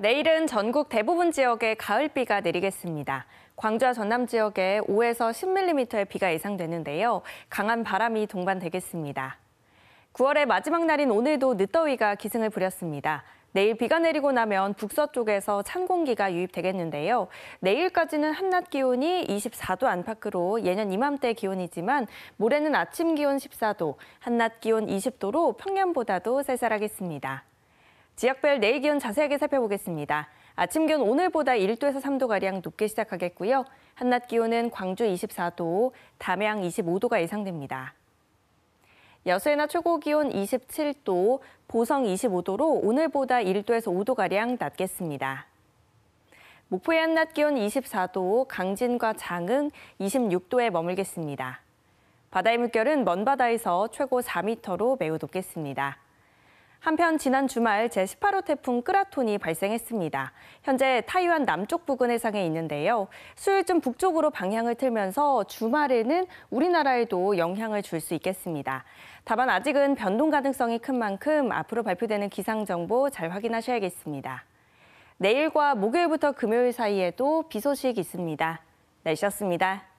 내일은 전국 대부분 지역에 가을비가 내리겠습니다. 광주와 전남 지역에 5에서 10mm의 비가 예상되는데요. 강한 바람이 동반되겠습니다. 9월의 마지막 날인 오늘도 늦더위가 기승을 부렸습니다. 내일 비가 내리고 나면 북서쪽에서 찬 공기가 유입되겠는데요. 내일까지는 한낮 기온이 24도 안팎으로 예년 이맘때 기온이지만 모레는 아침 기온 14도, 한낮 기온 20도로 평년보다도 쌀쌀하겠습니다. 지역별 내일 기온 자세하게 살펴보겠습니다. 아침 기온 오늘보다 1도에서 3도가량 높게 시작하겠고요. 한낮 기온은 광주 24도, 담양 25도가 예상됩니다. 여수에나 최고 기온 27도, 보성 25도로 오늘보다 1도에서 5도가량 낮겠습니다. 목포의 한낮 기온 24도, 강진과 장흥 26도에 머물겠습니다. 바다의 물결은 먼 바다에서 최고 4m로 매우 높겠습니다. 한편 지난 주말 제18호 태풍 끄라톤이 발생했습니다. 현재 타이완 남쪽 부근 해상에 있는데요. 수요일쯤 북쪽으로 방향을 틀면서 주말에는 우리나라에도 영향을 줄 수 있겠습니다. 다만 아직은 변동 가능성이 큰 만큼 앞으로 발표되는 기상 정보 잘 확인하셔야겠습니다. 내일과 목요일부터 금요일 사이에도 비 소식 있습니다. 날씨였습니다.